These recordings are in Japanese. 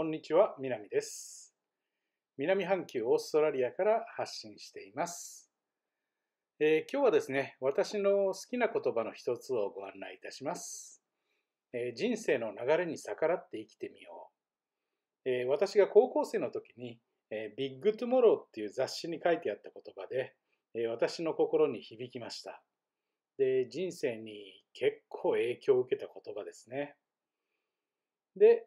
こんにちは、南です。南半球オーストラリアから発信しています。えー、今日はですね、私の好きな言葉の一つをご案内いたします。えー、人生の流れに逆らって生きてみよう。えー、私が高校生の時に、えビッグトゥモローっていう雑誌に書いてあった言葉で、え私の心に響きました。で、人生に結構影響を受けた言葉ですね。で、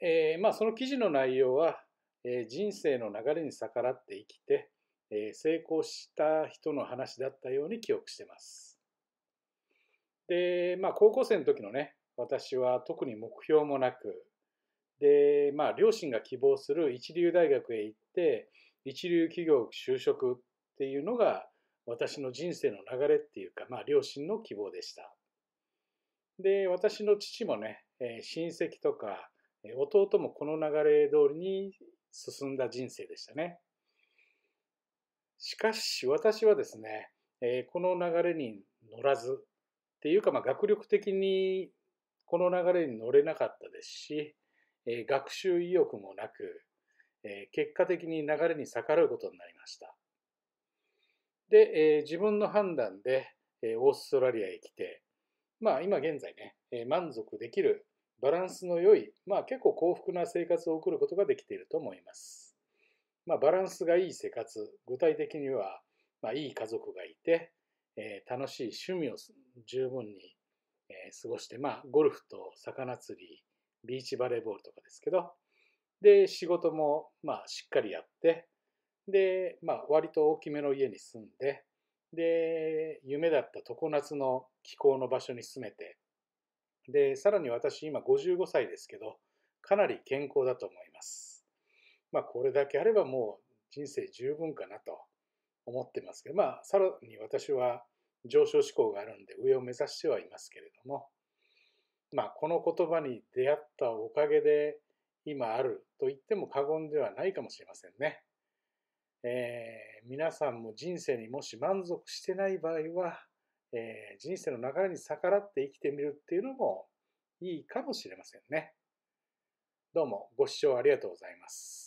えー、まあ、その記事の内容は、えー、人生の流れに逆らって生きて、えー、成功した人の話だったように記憶してます。で、まあ、高校生の時のね、私は特に目標もなく、で、まあ、両親が希望する一流大学へ行って、一流企業就職っていうのが、私の人生の流れっていうか、まあ、両親の希望でした。で、私の父もね、えー、親戚とか、弟もこの流れ通りに進んだ人生でしたね。しかし私はですね、えこの流れに乗らずっていうか、ま学力的にこの流れに乗れなかったですし、え学習意欲もなく、え結果的に流れに逆らうことになりました。で、え自分の判断で、えオーストラリアへ来て、まあ今現在ね、え満足できるバランスの良い、まあ、結構幸福な生活を送ることができていると思います。まあ、バランスがいい生活、具体的には、まあ、いい家族がいて、えー、楽しい趣味を十分に、えー、過ごして、まあ、ゴルフと魚釣り、ビーチバレーボールとかですけど、で、仕事も、まあ、しっかりやって、で、まあ、割と大きめの家に住んで、で、夢だった常夏の気候の場所に住めて、で、さらに私今55歳ですけど、かなり健康だと思います。まあこれだけあればもう人生十分かなと思ってますけど、まあさらに私は上昇志向があるんで上を目指してはいますけれども、まあこの言葉に出会ったおかげで今あると言っても過言ではないかもしれませんね。えー、皆さんも人生にもし満足してない場合は、えー、人生の流れに逆らって生きてみるっていうのもいいかもしれませんね。どうもご視聴ありがとうございます。